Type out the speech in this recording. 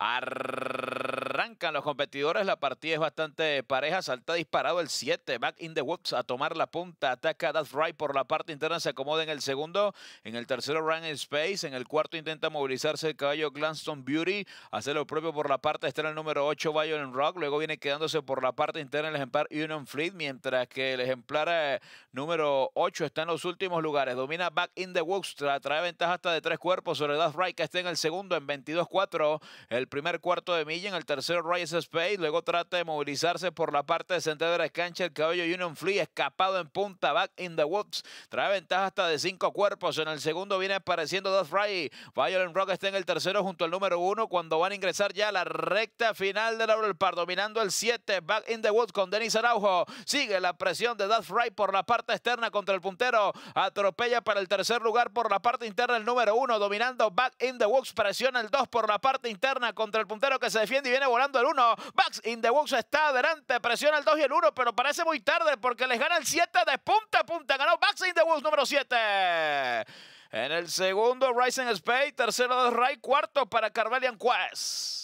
Arr- los competidores, la partida es bastante pareja. Salta disparado el 7, back in the woods a tomar la punta. Ataca That's Right por la parte interna, se acomoda en el segundo. En el tercero, Run Space. En el cuarto, intenta movilizarse el caballo Glanston Beauty. Hace lo propio por la parte externa, el número 8, Violent Rock. Luego viene quedándose por la parte interna el ejemplar Union Fleet, mientras que el ejemplar eh, número 8 está en los últimos lugares. Domina back in the woods, trae ventaja hasta de tres cuerpos sobre das Right, que está en el segundo en 22-4. El primer cuarto de milla, en el tercero Rice Space. Luego trata de movilizarse por la parte central de la cancha. El caballo Union Flea escapado en punta. Back in the woods. Trae ventaja hasta de cinco cuerpos. En el segundo viene apareciendo Duff Fry. Violent Rock está en el tercero junto al número uno. Cuando van a ingresar ya a la recta final del la Par. Dominando el 7. Back in the woods con Denis Araujo. Sigue la presión de Duff Fry por la parte externa contra el puntero. Atropella para el tercer lugar por la parte interna el número uno. Dominando Back in the woods. Presiona el 2 por la parte interna contra el puntero que se defiende y viene volando el 1. Bax in the Woods está adelante, presiona el 2 y el 1, pero parece muy tarde porque les gana el 7 de punta a punta. Ganó Bax in the Woods número 7. En el segundo, Rising Spade. Tercero, Ray. Cuarto para Carvelian Quest.